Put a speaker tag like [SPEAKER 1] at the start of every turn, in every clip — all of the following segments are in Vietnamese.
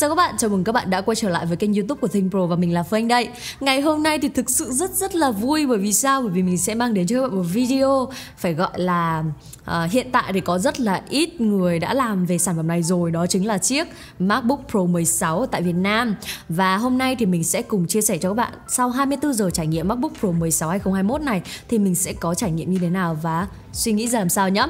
[SPEAKER 1] Chào các bạn, chào mừng các bạn đã quay trở lại với kênh youtube của Thinh Pro và mình là Phương đây Ngày hôm nay thì thực sự rất rất là vui bởi vì sao? Bởi vì mình sẽ mang đến cho các bạn một video phải gọi là à, hiện tại thì có rất là ít người đã làm về sản phẩm này rồi đó chính là chiếc MacBook Pro 16 tại Việt Nam và hôm nay thì mình sẽ cùng chia sẻ cho các bạn sau 24 giờ trải nghiệm MacBook Pro 16 2021 này thì mình sẽ có trải nghiệm như thế nào và suy nghĩ ra làm sao nhé.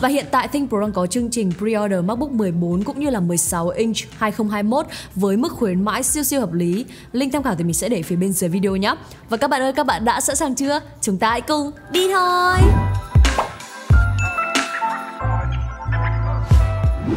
[SPEAKER 1] Và hiện tại ThinkPro đang có chương trình pre-order MacBook 14 cũng như là 16 inch 2021 với mức khuyến mãi siêu siêu hợp lý. Link tham khảo thì mình sẽ để phía bên dưới video nhé. Và các bạn ơi, các bạn đã sẵn sàng chưa? Chúng ta hãy cùng đi thôi!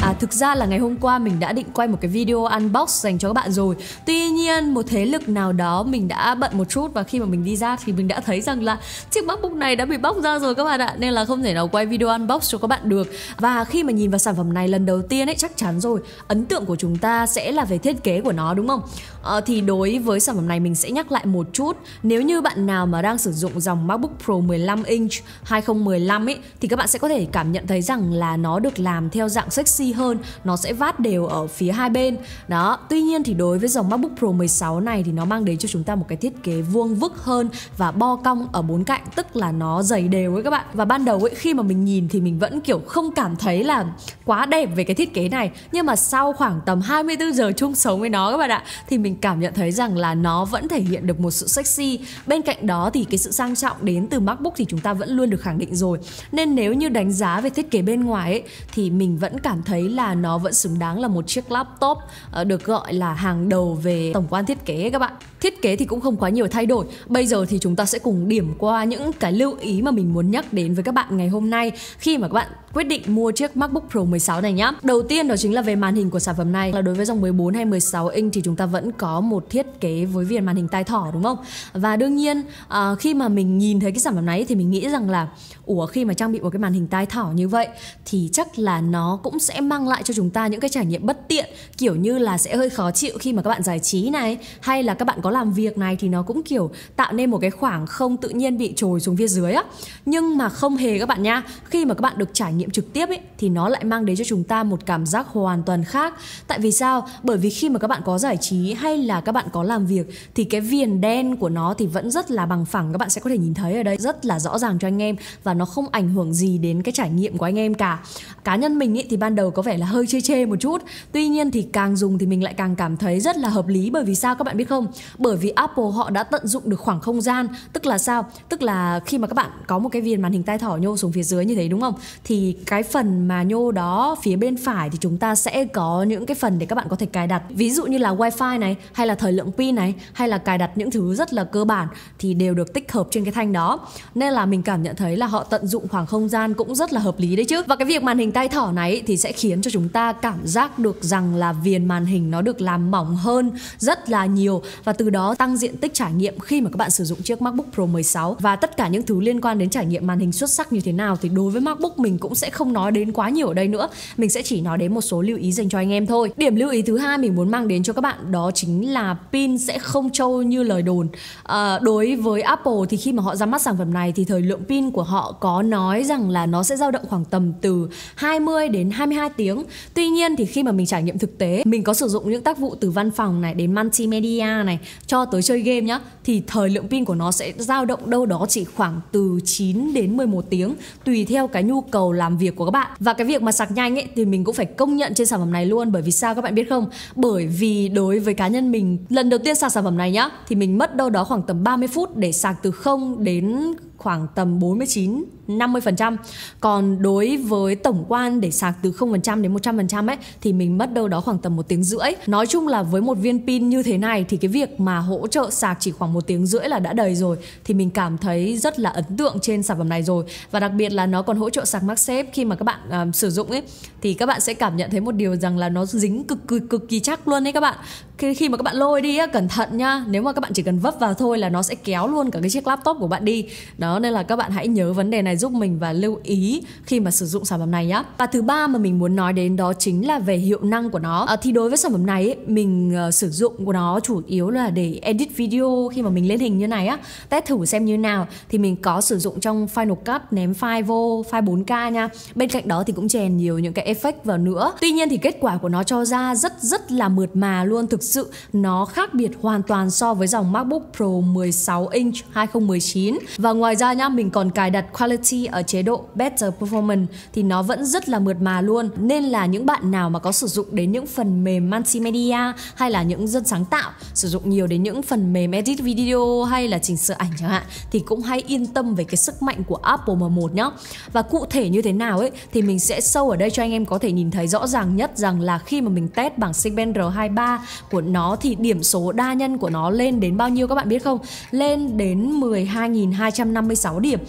[SPEAKER 1] À thực ra là ngày hôm qua mình đã định quay một cái video unbox dành cho các bạn rồi. Tuy nhiên một thế lực nào đó mình đã bận một chút và khi mà mình đi ra thì mình đã thấy rằng là chiếc MacBook này đã bị bóc ra rồi các bạn ạ nên là không thể nào quay video unbox cho các bạn được. Và khi mà nhìn vào sản phẩm này lần đầu tiên ấy chắc chắn rồi, ấn tượng của chúng ta sẽ là về thiết kế của nó đúng không? à, thì đối với sản phẩm này mình sẽ nhắc lại một chút nếu như bạn nào mà đang sử dụng dòng MacBook Pro 15 inch 2015 ấy thì các bạn sẽ có thể cảm nhận thấy rằng là nó được làm theo dạng sexy hơn nó sẽ vát đều ở phía hai bên đó tuy nhiên thì đối với dòng MacBook Pro 16 này thì nó mang đến cho chúng ta một cái thiết kế vuông vức hơn và bo cong ở bốn cạnh tức là nó dày đều ấy các bạn và ban đầu ấy khi mà mình nhìn thì mình vẫn kiểu không cảm thấy là quá đẹp về cái thiết kế này nhưng mà sau khoảng tầm 24 giờ chung sống với nó các bạn ạ thì mình cảm nhận thấy rằng là nó vẫn thể hiện được một sự sexy bên cạnh đó thì cái sự sang trọng đến từ MacBook thì chúng ta vẫn luôn được khẳng định rồi nên nếu như đánh giá về thiết kế bên ngoài ấy, thì mình vẫn cảm thấy là nó vẫn xứng đáng là một chiếc laptop ờ, được gọi là hàng đầu về tổng quan thiết kế ấy các bạn thiết kế thì cũng không quá nhiều thay đổi bây giờ thì chúng ta sẽ cùng điểm qua những cái lưu ý mà mình muốn nhắc đến với các bạn ngày hôm nay khi mà các bạn quyết định mua chiếc MacBook Pro 16 này nhá. Đầu tiên đó chính là về màn hình của sản phẩm này là đối với dòng 14 hay 16 inch thì chúng ta vẫn có một thiết kế với viền màn hình tai thỏ đúng không? Và đương nhiên à, khi mà mình nhìn thấy cái sản phẩm này thì mình nghĩ rằng là ủa khi mà trang bị một cái màn hình tai thỏ như vậy thì chắc là nó cũng sẽ mang lại cho chúng ta những cái trải nghiệm bất tiện kiểu như là sẽ hơi khó chịu khi mà các bạn giải trí này hay là các bạn có có làm việc này thì nó cũng kiểu tạo nên một cái khoảng không tự nhiên bị trồi xuống phía dưới á nhưng mà không hề các bạn nha khi mà các bạn được trải nghiệm trực tiếp ấy thì nó lại mang đến cho chúng ta một cảm giác hoàn toàn khác tại vì sao bởi vì khi mà các bạn có giải trí hay là các bạn có làm việc thì cái viền đen của nó thì vẫn rất là bằng phẳng các bạn sẽ có thể nhìn thấy ở đây rất là rõ ràng cho anh em và nó không ảnh hưởng gì đến cái trải nghiệm của anh em cả cá nhân mình ý, thì ban đầu có vẻ là hơi chê chê một chút tuy nhiên thì càng dùng thì mình lại càng cảm thấy rất là hợp lý bởi vì sao các bạn biết không bởi vì Apple họ đã tận dụng được khoảng không gian tức là sao tức là khi mà các bạn có một cái viền màn hình tai thỏ nhô xuống phía dưới như thế đúng không thì cái phần mà nhô đó phía bên phải thì chúng ta sẽ có những cái phần để các bạn có thể cài đặt ví dụ như là wifi này hay là thời lượng pin này hay là cài đặt những thứ rất là cơ bản thì đều được tích hợp trên cái thanh đó nên là mình cảm nhận thấy là họ tận dụng khoảng không gian cũng rất là hợp lý đấy chứ và cái việc màn hình tai thỏ này thì sẽ khiến cho chúng ta cảm giác được rằng là viền màn hình nó được làm mỏng hơn rất là nhiều và từ từ đó tăng diện tích trải nghiệm khi mà các bạn sử dụng chiếc MacBook Pro 16 và tất cả những thứ liên quan đến trải nghiệm màn hình xuất sắc như thế nào thì đối với MacBook mình cũng sẽ không nói đến quá nhiều ở đây nữa. Mình sẽ chỉ nói đến một số lưu ý dành cho anh em thôi. Điểm lưu ý thứ hai mình muốn mang đến cho các bạn đó chính là pin sẽ không trâu như lời đồn. À, đối với Apple thì khi mà họ ra mắt sản phẩm này thì thời lượng pin của họ có nói rằng là nó sẽ dao động khoảng tầm từ 20 đến 22 tiếng. Tuy nhiên thì khi mà mình trải nghiệm thực tế, mình có sử dụng những tác vụ từ văn phòng này đến multimedia này cho tới chơi game nhá thì thời lượng pin của nó sẽ dao động đâu đó chỉ khoảng từ 9 đến 11 tiếng tùy theo cái nhu cầu làm việc của các bạn. Và cái việc mà sạc nhanh ấy thì mình cũng phải công nhận trên sản phẩm này luôn bởi vì sao các bạn biết không? Bởi vì đối với cá nhân mình lần đầu tiên sạc sản phẩm này nhá thì mình mất đâu đó khoảng tầm 30 phút để sạc từ 0 đến khoảng tầm 49 50%. Còn đối với tổng quan để sạc từ 0% đến 100% ấy thì mình mất đâu đó khoảng tầm một tiếng rưỡi. Nói chung là với một viên pin như thế này thì cái việc mà hỗ trợ sạc chỉ khoảng một tiếng rưỡi là đã đầy rồi thì mình cảm thấy rất là ấn tượng trên sản phẩm này rồi. Và đặc biệt là nó còn hỗ trợ sạc MagSafe khi mà các bạn um, sử dụng ấy thì các bạn sẽ cảm nhận thấy một điều rằng là nó dính cực cực cực kỳ chắc luôn đấy các bạn. Khi, khi mà các bạn lôi đi á, cẩn thận nhá. Nếu mà các bạn chỉ cần vấp vào thôi là nó sẽ kéo luôn cả cái chiếc laptop của bạn đi. Đó đó nên là các bạn hãy nhớ vấn đề này giúp mình và lưu ý khi mà sử dụng sản phẩm này nhá và thứ ba mà mình muốn nói đến đó chính là về hiệu năng của nó à, thì đối với sản phẩm này mình uh, sử dụng của nó chủ yếu là để edit video khi mà mình lên hình như này á test thử xem như nào thì mình có sử dụng trong Final Cut ném file vô file 4K nha bên cạnh đó thì cũng chèn nhiều những cái effect vào nữa tuy nhiên thì kết quả của nó cho ra rất rất là mượt mà luôn thực sự nó khác biệt hoàn toàn so với dòng MacBook Pro 16 inch 2019 và ngoài ra nhá, mình còn cài đặt quality ở chế độ better performance thì nó vẫn rất là mượt mà luôn. Nên là những bạn nào mà có sử dụng đến những phần mềm multimedia hay là những dân sáng tạo, sử dụng nhiều đến những phần mềm edit video hay là chỉnh sửa ảnh chẳng hạn thì cũng hãy yên tâm về cái sức mạnh của Apple M1 nhá. Và cụ thể như thế nào ấy thì mình sẽ sâu ở đây cho anh em có thể nhìn thấy rõ ràng nhất rằng là khi mà mình test bằng Sigma R23 của nó thì điểm số đa nhân của nó lên đến bao nhiêu các bạn biết không? Lên đến 12.250 56 điểm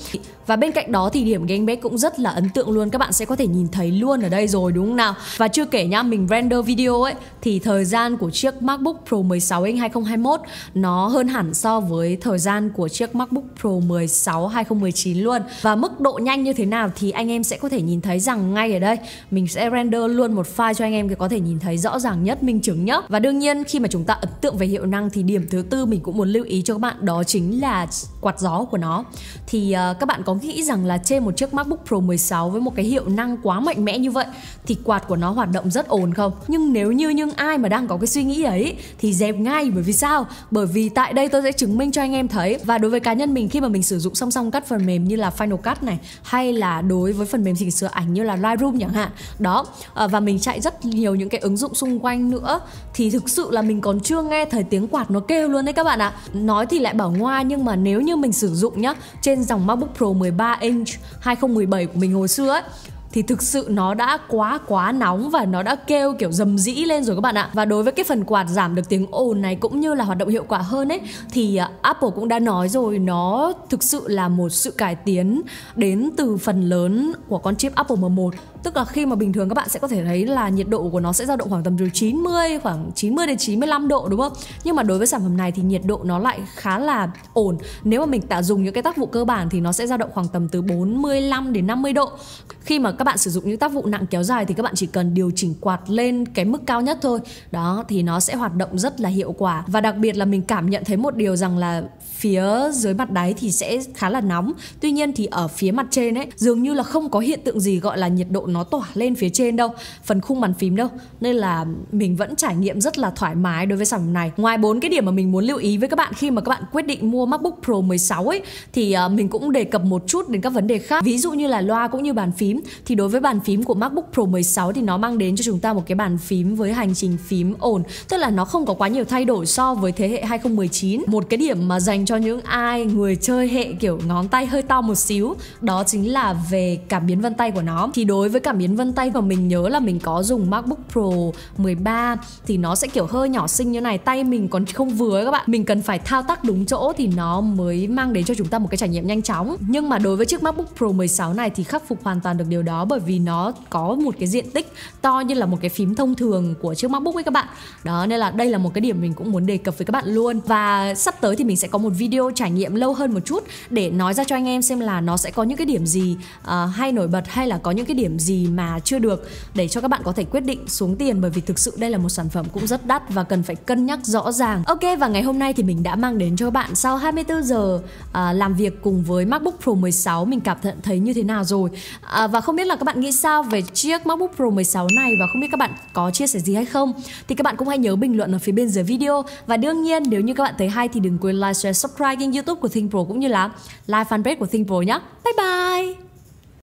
[SPEAKER 1] và bên cạnh đó thì điểm Gameback cũng rất là ấn tượng luôn các bạn sẽ có thể nhìn thấy luôn ở đây rồi đúng không nào và chưa kể nha mình render video ấy thì thời gian của chiếc MacBook Pro 16 inch 2021 nó hơn hẳn so với thời gian của chiếc MacBook Pro 16 2019 luôn và mức độ nhanh như thế nào thì anh em sẽ có thể nhìn thấy rằng ngay ở đây mình sẽ render luôn một file cho anh em có thể nhìn thấy rõ ràng nhất minh chứng nhất và đương nhiên khi mà chúng ta ấn tượng về hiệu năng thì điểm thứ tư mình cũng muốn lưu ý cho các bạn đó chính là quạt gió của nó thì ờ, các bạn có nghĩ rằng là trên một chiếc MacBook Pro 16 với một cái hiệu năng quá mạnh mẽ như vậy thì quạt của nó hoạt động rất ổn không? Nhưng nếu như những ai mà đang có cái suy nghĩ ấy thì dẹp ngay bởi vì sao? Bởi vì tại đây tôi sẽ chứng minh cho anh em thấy và đối với cá nhân mình khi mà mình sử dụng song song các phần mềm như là Final Cut này hay là đối với phần mềm chỉnh sửa ảnh như là Lightroom chẳng hạn đó ờ, và mình chạy rất nhiều những cái ứng dụng xung quanh nữa thì thực sự là mình còn chưa nghe thấy tiếng quạt nó kêu luôn đấy các bạn ạ nói thì lại bảo ngoa nhưng mà nếu như mình sử dụng nhá trên dòng MacBook Pro 13 inch 2017 của mình hồi xưa ấy thì thực sự nó đã quá quá nóng và nó đã kêu kiểu dầm dĩ lên rồi các bạn ạ. Và đối với cái phần quạt giảm được tiếng ồn này cũng như là hoạt động hiệu quả hơn ấy thì à, Apple cũng đã nói rồi nó thực sự là một sự cải tiến đến từ phần lớn của con chip Apple M1 Tức là khi mà bình thường các bạn sẽ có thể thấy là nhiệt độ của nó sẽ dao động khoảng tầm từ 90 khoảng 90 đến 95 độ đúng không? Nhưng mà đối với sản phẩm này thì nhiệt độ nó lại khá là ổn. Nếu mà mình tạo dùng những cái tác vụ cơ bản thì nó sẽ dao động khoảng tầm từ 45 đến 50 độ. Khi mà các bạn sử dụng những tác vụ nặng kéo dài thì các bạn chỉ cần điều chỉnh quạt lên cái mức cao nhất thôi. Đó thì nó sẽ hoạt động rất là hiệu quả và đặc biệt là mình cảm nhận thấy một điều rằng là phía dưới mặt đáy thì sẽ khá là nóng tuy nhiên thì ở phía mặt trên ấy dường như là không có hiện tượng gì gọi là nhiệt độ nó tỏa lên phía trên đâu phần khung bàn phím đâu nên là mình vẫn trải nghiệm rất là thoải mái đối với sản phẩm này ngoài bốn cái điểm mà mình muốn lưu ý với các bạn khi mà các bạn quyết định mua MacBook Pro 16 ấy thì ờ, mình cũng đề cập một chút đến các vấn đề khác ví dụ như là loa cũng như bàn phím thì đối với bàn phím của MacBook Pro 16 thì nó mang đến cho chúng ta một cái bàn phím với hành trình phím ổn tức là nó không có quá nhiều thay đổi so với thế hệ 2019 một cái điểm mà dành cho những ai người chơi hệ kiểu ngón tay hơi to một xíu đó chính là về cảm biến vân tay của nó thì đối với cảm biến vân tay của mình nhớ là mình có dùng MacBook Pro 13 thì nó sẽ kiểu hơi nhỏ xinh như này tay mình còn không vừa ấy các bạn mình cần phải thao tác đúng chỗ thì nó mới mang đến cho chúng ta một cái trải nghiệm nhanh chóng nhưng mà đối với chiếc MacBook Pro 16 này thì khắc phục hoàn toàn được điều đó bởi vì nó có một cái diện tích to như là một cái phím thông thường của chiếc MacBook ấy các bạn đó nên là đây là một cái điểm mình cũng muốn đề cập với các bạn luôn và sắp tới thì mình sẽ có một video trải nghiệm lâu hơn một chút để nói ra cho anh em xem là nó sẽ có những cái điểm gì uh, hay nổi bật hay là có những cái điểm gì mà chưa được để cho các bạn có thể quyết định xuống tiền bởi vì thực sự đây là một sản phẩm cũng rất đắt và cần phải cân nhắc rõ ràng. Ok và ngày hôm nay thì mình đã mang đến cho các bạn sau 24 giờ uh, làm việc cùng với MacBook Pro 16 mình cảm thận thấy như thế nào rồi. Uh, và không biết là các bạn nghĩ sao về chiếc MacBook Pro 16 này và không biết các bạn có chia sẻ gì hay không thì các bạn cũng hãy nhớ bình luận ở phía bên dưới video và đương nhiên nếu như các bạn thấy hay thì đừng quên like share subscribe subscribe kênh youtube của Pro cũng như là like fanpage của Pro nhé. Bye bye!